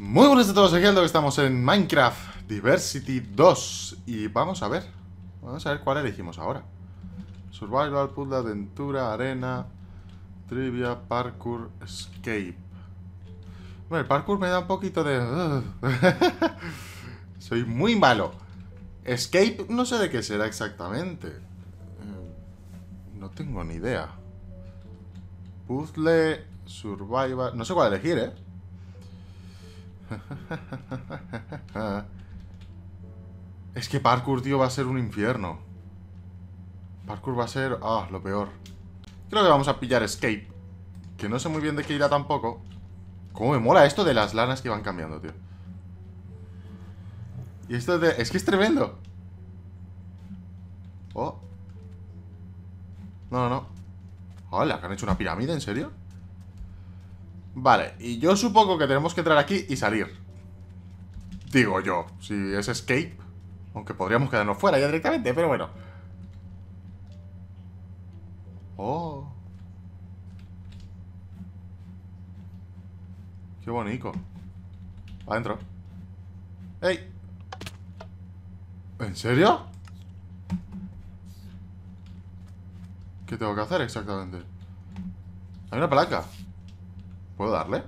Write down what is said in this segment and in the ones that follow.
Muy buenas a todos, aquí lo que estamos en Minecraft Diversity 2 Y vamos a ver, vamos a ver cuál elegimos ahora Survival, Puzzle, Aventura, Arena, Trivia, Parkour, Escape Bueno, el parkour me da un poquito de... Soy muy malo Escape no sé de qué será exactamente eh, No tengo ni idea Puzzle, Survival... No sé cuál elegir, ¿eh? Es que parkour, tío, va a ser un infierno. Parkour va a ser... Ah, lo peor. Creo que vamos a pillar escape. Que no sé muy bien de qué irá tampoco. Cómo me mola esto de las lanas que van cambiando, tío. Y esto de... Es que es tremendo. Oh. No, no, no. Hola, que han hecho una pirámide, ¿en serio? Vale, y yo supongo que tenemos que entrar aquí y salir. Digo yo, si es escape. Aunque podríamos quedarnos fuera ya directamente, pero bueno. Oh. Qué bonito. Adentro. ¡Ey! ¿En serio? ¿Qué tengo que hacer exactamente? Hay una placa. ¿Puedo darle?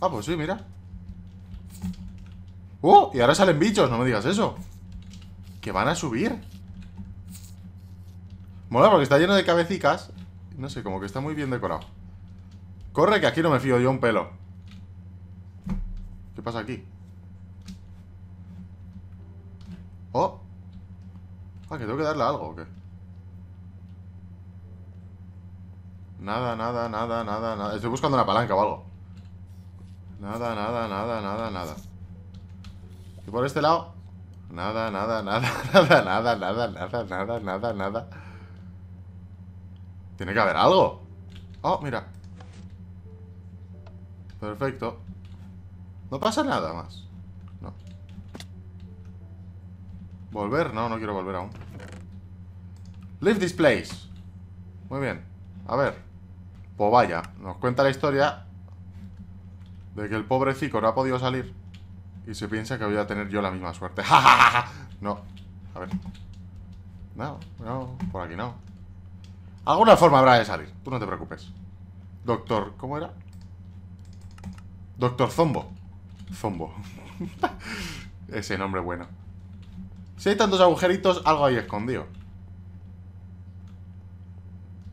Ah, pues sí, mira ¡Uh! Y ahora salen bichos, no me digas eso Que van a subir Mola porque está lleno de cabecicas No sé, como que está muy bien decorado Corre, que aquí no me fío yo un pelo ¿Qué pasa aquí? Oh Ah, que tengo que darle algo, ¿o qué? Nada, nada, nada, nada, nada. Estoy buscando una palanca o algo. Nada, nada, nada, nada, nada. ¿Y por este lado? Nada, nada, nada, nada, nada, nada, nada, nada, nada, nada. Tiene que haber algo. Oh, mira. Perfecto. No pasa nada más. No. ¿Volver? No, no quiero volver aún. Leave this place. Muy bien. A ver. O pues vaya, nos cuenta la historia de que el pobrecico no ha podido salir y se piensa que voy a tener yo la misma suerte. no, a ver. No, no, por aquí no. Alguna forma habrá de salir, tú no te preocupes. Doctor, ¿cómo era? Doctor Zombo. Zombo. Ese nombre bueno. Si hay tantos agujeritos, algo ahí escondido.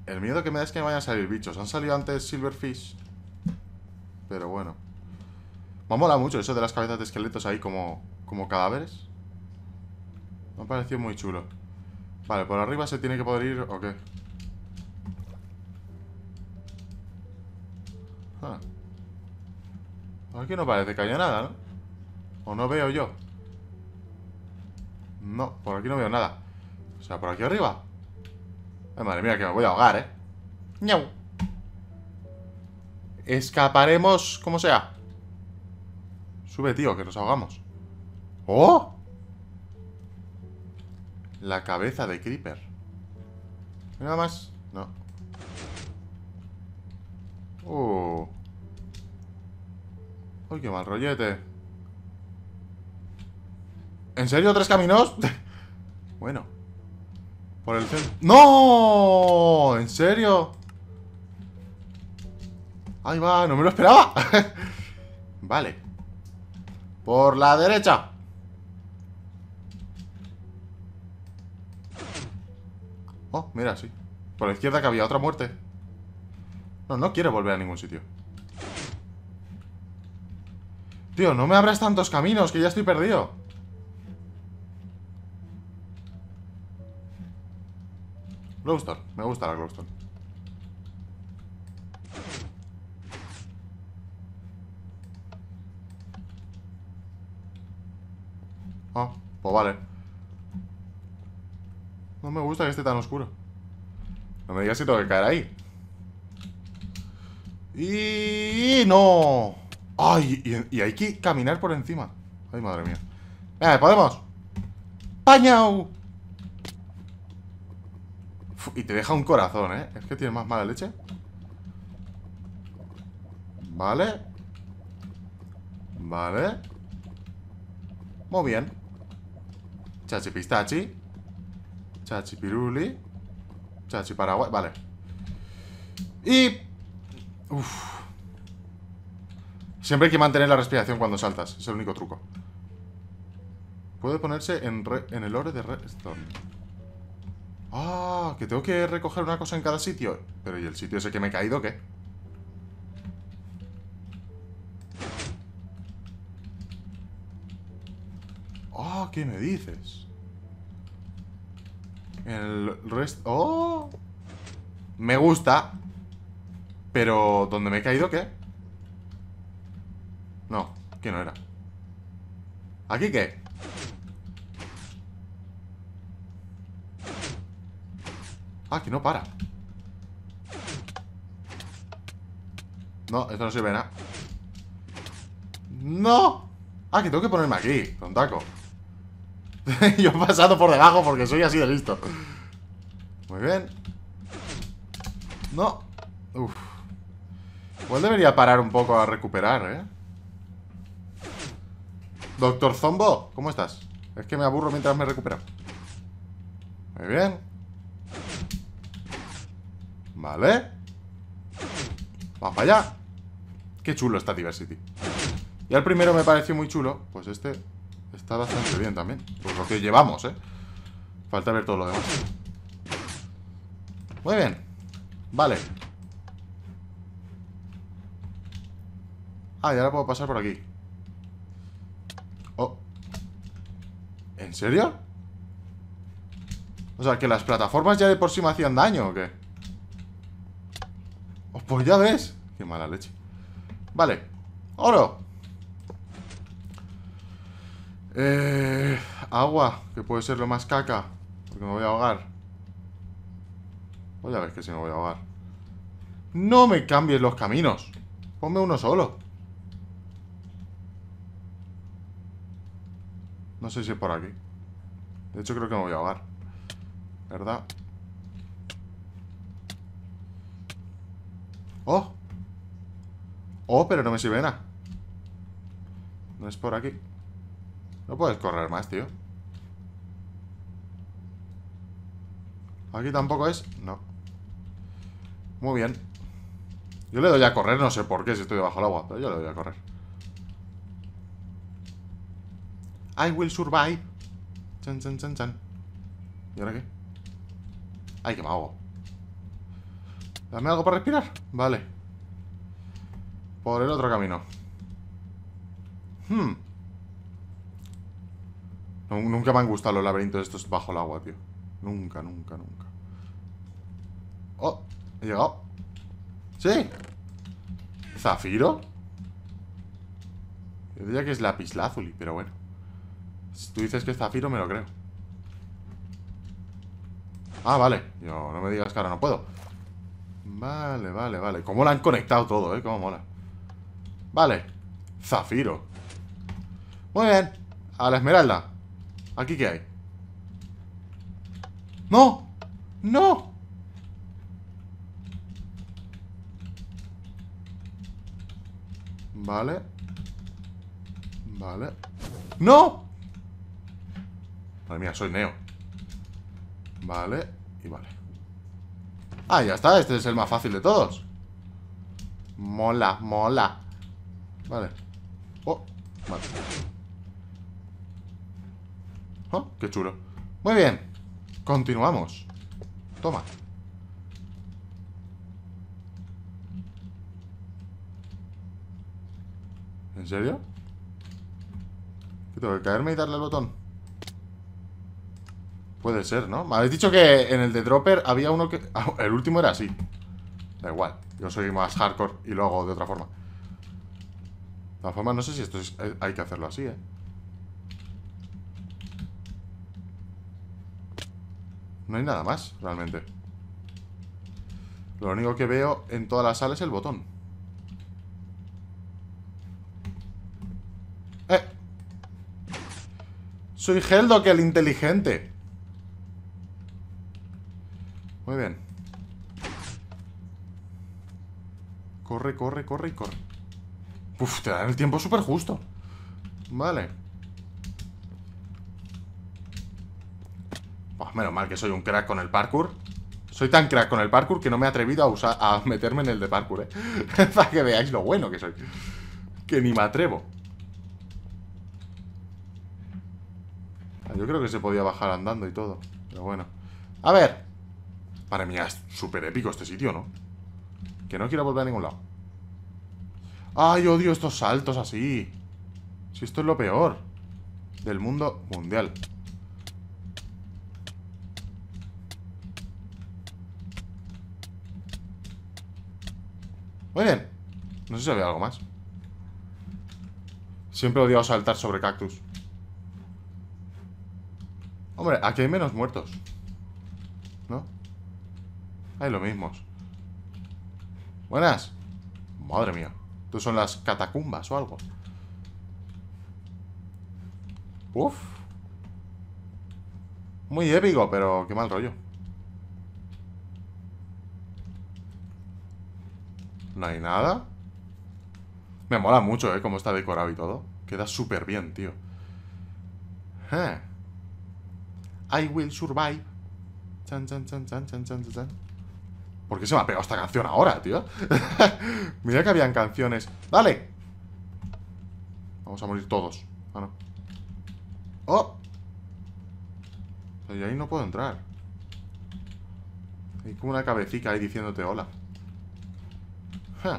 El miedo que me da es que me vayan a salir bichos. Han salido antes Silverfish. Pero bueno. Me ha molado mucho eso de las cabezas de esqueletos ahí como, como cadáveres. Me ha parecido muy chulo. Vale, por arriba se tiene que poder ir o qué. Ah. Aquí no parece que haya nada, ¿no? ¿O no veo yo? No, por aquí no veo nada. O sea, por aquí arriba madre mía, que me voy a ahogar, ¿eh? ¡Niau! Escaparemos como sea. Sube, tío, que nos ahogamos. ¡Oh! La cabeza de Creeper. Nada más. No. ¡Oh! ¡Uy, qué mal rollete! ¿En serio tres caminos? bueno. Por el centro. ¡No! ¿En serio? Ahí va, no me lo esperaba. vale. Por la derecha. Oh, mira, sí. Por la izquierda que había otra muerte. No, no quiero volver a ningún sitio. Tío, no me abras tantos caminos que ya estoy perdido. Glowstone, me gusta la Glowstone. Ah, pues vale. No me gusta que esté tan oscuro. No me digas si tengo que caer ahí. Y no. Ay, y, hay que caminar por encima. Ay, madre mía. Venga, podemos. ¡Pañau! y te deja un corazón, ¿eh? Es que tiene más mala leche. Vale. Vale. Muy bien. Chachi pistachi. Chachi piruli. Chachi paraguay. Vale. Y... Uf. Siempre hay que mantener la respiración cuando saltas. Es el único truco. Puede ponerse en, en el ore de redstone. Ah, que tengo que recoger una cosa en cada sitio. Pero ¿y el sitio ese que me he caído qué? Ah, ¿qué me dices? El resto... ¡Oh! Me gusta. Pero ¿dónde me he caído qué? No, que no era. ¿Aquí qué? Ah, que no para No, esto no sirve de nada ¡No! Ah, que tengo que ponerme aquí, Con taco Yo he pasado por debajo porque soy así de listo Muy bien No Uf Igual debería parar un poco a recuperar, ¿eh? Doctor Zombo, ¿cómo estás? Es que me aburro mientras me recupero Muy bien Vale Va para allá Qué chulo está Diversity Y el primero me pareció muy chulo Pues este está bastante bien también Por pues lo que llevamos, eh Falta ver todo lo demás Muy bien Vale Ah, y ahora puedo pasar por aquí Oh ¿En serio? O sea, que las plataformas ya de por sí me hacían daño ¿o qué? Pues ya ves. Qué mala leche. Vale. Oro. Eh, agua, que puede ser lo más caca. Porque me voy a ahogar. Pues ya ves que si me voy a ahogar. No me cambies los caminos. Ponme uno solo. No sé si es por aquí. De hecho, creo que me voy a ahogar. ¿Verdad? ¡Oh! ¡Oh, pero no me sirve nada! No es por aquí. No puedes correr más, tío. Aquí tampoco es. No. Muy bien. Yo le doy a correr, no sé por qué, si estoy debajo del agua, pero yo le doy a correr. I will survive. Chan, chan, chan, chan. ¿Y ahora qué? Ay, que mago. ¿Dame algo para respirar? Vale. Por el otro camino. Hmm. nunca me han gustado los laberintos estos bajo el agua, tío. Nunca, nunca, nunca. Oh, he llegado. ¡Sí! ¿Zafiro? Yo diría que es Lapislazuli, pero bueno. Si tú dices que es zafiro, me lo creo. Ah, vale. Yo no me digas que ahora no puedo. Vale, vale, vale. Cómo la han conectado todo, ¿eh? Cómo mola. Vale. Zafiro. Muy bien. A la esmeralda. ¿Aquí qué hay? ¡No! ¡No! Vale. Vale. ¡No! Madre mía, soy Neo. Vale. Y vale. Ah, ya está, este es el más fácil de todos Mola, mola Vale Oh, vale Oh, qué chulo Muy bien, continuamos Toma ¿En serio? tengo que caerme y darle al botón? Puede ser, ¿no? Me habéis dicho que en el de Dropper había uno que... Ah, el último era así. Da igual. Yo soy más hardcore y lo hago de otra forma. De todas formas, no sé si esto es... Eh, hay que hacerlo así, ¿eh? No hay nada más, realmente. Lo único que veo en toda la sala es el botón. ¡Eh! Soy que el inteligente. Muy bien. Corre, corre, corre y corre. Uf, te dan el tiempo súper justo. Vale. menos mal que soy un crack con el parkour. Soy tan crack con el parkour que no me he atrevido a, usar, a meterme en el de parkour, ¿eh? Para que veáis lo bueno que soy. Que ni me atrevo. Ah, yo creo que se podía bajar andando y todo. Pero bueno. A ver. Para mí es súper épico este sitio, ¿no? Que no quiero volver a ningún lado. ¡Ay, odio estos saltos así! Si esto es lo peor del mundo mundial. Muy bien. No sé si había algo más. Siempre he saltar sobre cactus. Hombre, aquí hay menos muertos. ¿No? Hay lo mismo. Buenas. Madre mía. Estos son las catacumbas o algo. Uf. Muy épico, pero qué mal rollo. No hay nada. Me mola mucho, ¿eh? Cómo está decorado y todo. Queda súper bien, tío. Eh. I will survive. Chan, chan, chan, chan, chan, chan, chan. ¿Por qué se me ha pegado esta canción ahora, tío? Mira que habían canciones. ¡Dale! Vamos a morir todos. Ah, no. ¡Oh! Y ahí no puedo entrar. Hay como una cabecita ahí diciéndote hola. O sea,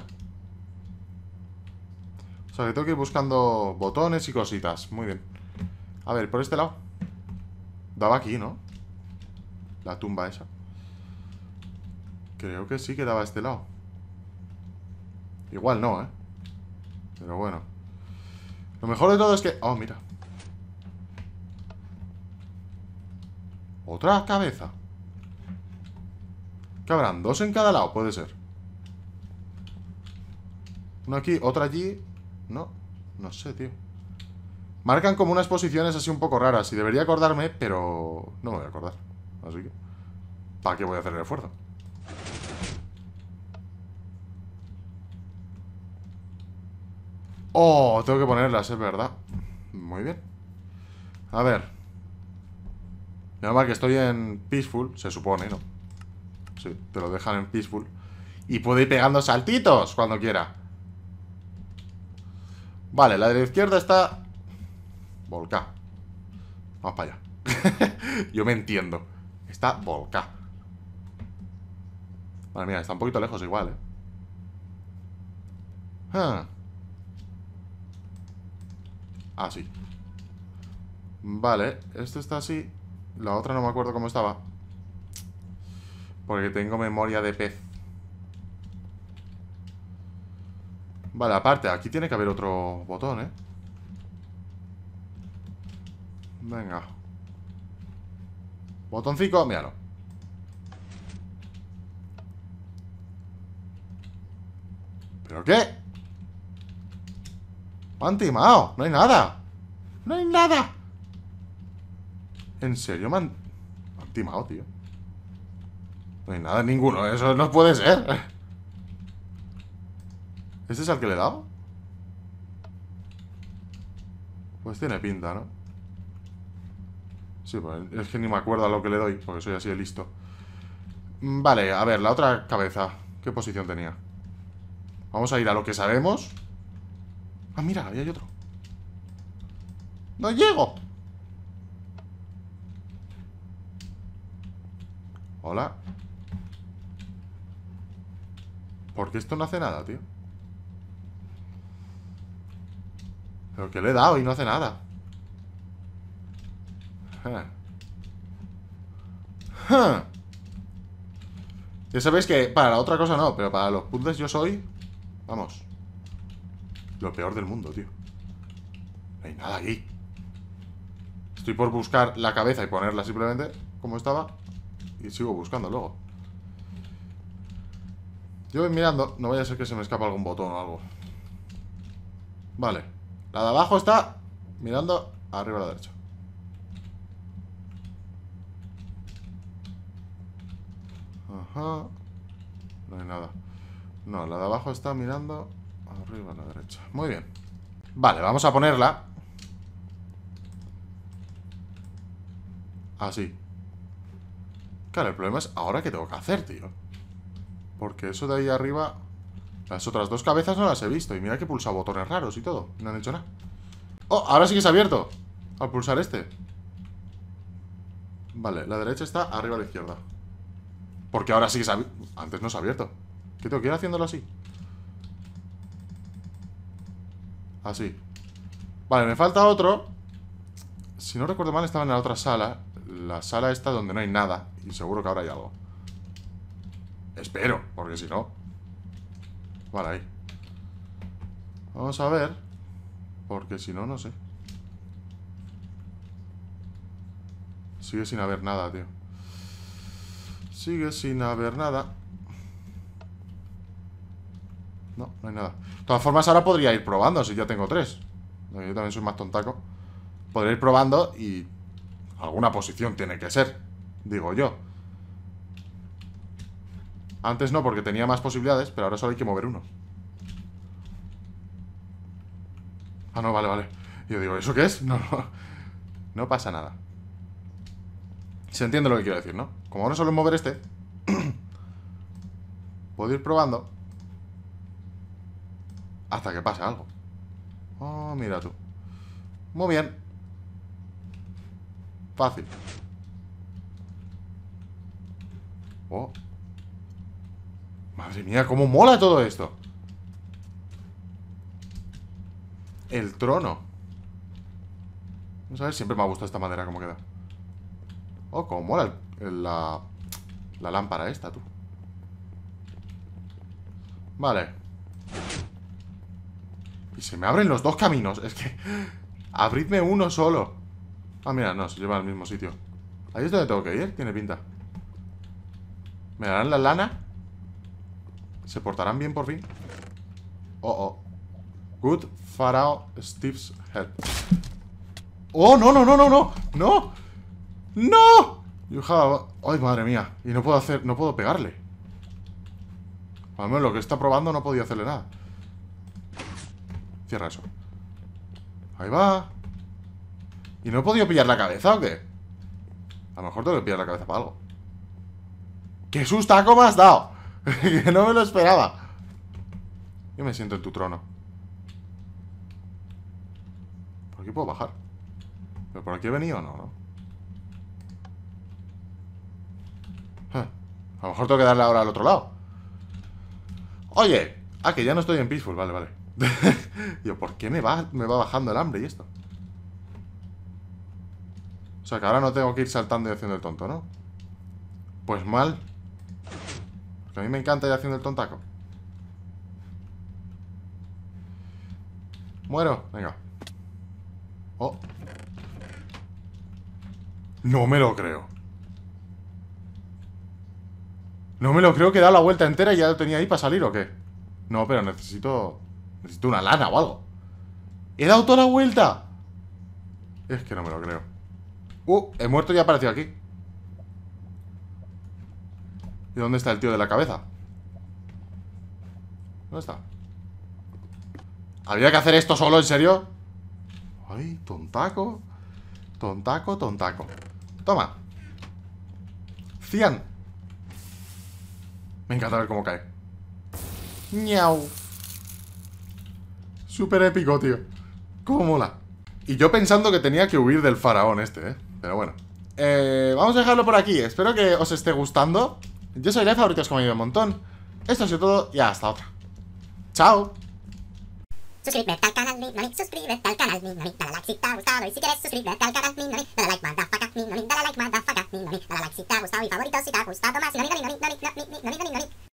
que tengo que ir buscando botones y cositas. Muy bien. A ver, por este lado. Daba aquí, ¿no? La tumba esa. Creo que sí quedaba este lado. Igual no, ¿eh? Pero bueno. Lo mejor de todo es que... Oh, mira. Otra cabeza. Que habrán dos en cada lado, puede ser. Una aquí, otra allí. No, no sé, tío. Marcan como unas posiciones así un poco raras. Y debería acordarme, pero no me voy a acordar. Así que, ¿para qué voy a hacer el esfuerzo? Oh, tengo que ponerlas, es verdad. Muy bien. A ver. Nada más que estoy en Peaceful, se supone, ¿no? Sí, te lo dejan en Peaceful. Y puedo ir pegando saltitos cuando quiera. Vale, la de la izquierda está... Volcá. Vamos para allá. Yo me entiendo. Está volcá. Vale, mira, está un poquito lejos igual, ¿eh? Ah. Así. Ah, vale, este está así. La otra no me acuerdo cómo estaba. Porque tengo memoria de pez. Vale, aparte, aquí tiene que haber otro botón, ¿eh? Venga. Botoncito, míralo. ¿Pero qué? han timado! ¡No hay nada! ¡No hay nada! ¿En serio me han, me tío? No hay nada, ninguno. Eso no puede ser. ¿Este es el que le he dado? Pues tiene pinta, ¿no? Sí, pues es que ni me acuerdo a lo que le doy, porque soy así de listo. Vale, a ver, la otra cabeza. ¿Qué posición tenía? Vamos a ir a lo que sabemos. Ah, mira, había otro. ¡No llego! Hola. ¿Por qué esto no hace nada, tío? Pero que le he dado y no hace nada. Ya sabéis que para la otra cosa no, pero para los puzzles yo soy... Vamos. Lo peor del mundo, tío. No hay nada aquí. Estoy por buscar la cabeza y ponerla simplemente como estaba. Y sigo buscando luego. Yo voy mirando. No vaya a ser que se me escapa algún botón o algo. Vale. La de abajo está mirando arriba a la derecha. Ajá. No hay nada. No, la de abajo está mirando Arriba a la derecha. Muy bien. Vale, vamos a ponerla. Así. Claro, el problema es ahora que tengo que hacer, tío. Porque eso de ahí arriba... Las otras dos cabezas no las he visto. Y mira que he pulsado botones raros y todo. No han hecho nada. ¡Oh! Ahora sí que se ha abierto. Al pulsar este. Vale, la derecha está arriba a la izquierda. Porque ahora sí que se ha... Antes no se ha abierto. ¿Qué tengo que ir haciéndolo así? Así. Vale, me falta otro. Si no recuerdo mal, estaba en la otra sala. La sala esta donde no hay nada. Y seguro que ahora hay algo. Espero, porque si no... Vale, ahí. Vamos a ver. Porque si no, no sé. Sigue sin haber nada, tío. Sigue sin haber nada. No, no hay nada. De todas formas, ahora podría ir probando, si ya tengo tres. Yo también soy más tontaco. Podría ir probando y... Alguna posición tiene que ser, digo yo. Antes no, porque tenía más posibilidades, pero ahora solo hay que mover uno. Ah, no, vale, vale. Yo digo, ¿eso qué es? No, no. pasa nada. Se entiende lo que quiero decir, ¿no? Como ahora solo mover este, puedo ir probando hasta que pase algo. Oh, mira tú. Muy bien. Fácil. Oh. Madre mía, cómo mola todo esto. El trono. Vamos a ver, siempre me ha gustado esta madera como queda. Oh, cómo mola la, la lámpara esta, tú. Vale. Y se me abren los dos caminos. Es que... Abridme uno solo. Ah, mira, no, se lleva al mismo sitio. Ahí es donde tengo que ir, tiene pinta. ¿Me darán la lana? ¿Se portarán bien por fin? Oh, oh. Good Pharaoh Steve's head. ¡Oh, no, no, no, no, no! ¡No! ¡No! You ¡Ay, madre mía! Y no puedo hacer... No puedo pegarle. Al menos lo que está probando no podía hacerle nada. Cierra eso. Ahí va. ¿Y no he podido pillar la cabeza o qué? A lo mejor tengo que pillar la cabeza para algo. ¡Qué sustaco me has dado! que no me lo esperaba. Yo me siento en tu trono. Por aquí puedo bajar. ¿Pero por aquí he venido o no, no? A lo mejor tengo que darle ahora al otro lado. Oye, ah, que ya no estoy en Peaceful, vale, vale. Yo, ¿por qué me va, me va bajando el hambre y esto? O sea, que ahora no tengo que ir saltando y haciendo el tonto, ¿no? Pues mal. Porque a mí me encanta ir haciendo el tontaco. Muero, venga. Oh. No me lo creo. No me lo creo que da la vuelta entera y ya lo tenía ahí para salir o qué. No, pero necesito... Necesito una lana o algo. ¡He dado toda la vuelta! Es que no me lo creo. ¡Uh! he muerto ya apareció aquí. ¿Y dónde está el tío de la cabeza? ¿Dónde está? ¿Había que hacer esto solo, en serio? Ay, tontaco. Tontaco, tontaco. Toma. Cian Me encanta ver cómo cae. Miau. Súper épico, tío. ¿Cómo mola? Y yo pensando que tenía que huir del faraón este, ¿eh? Pero bueno. Eh, vamos a dejarlo por aquí. Espero que os esté gustando. Yo soy Lefa, ahorita os comido un montón. Esto ha sido todo y hasta otra. ¡Chao! Suscríbete al canal Minami, suscríbete al canal Minami, dale like si te ha gustado y si quieres suscríbete al canal Minami, dale like madafaca Minami, dale like madafaca Minami, dale like si te ha gustado y favorito si te ha gustado más Minami, Minami, Minami, Minami, Minami, Minami.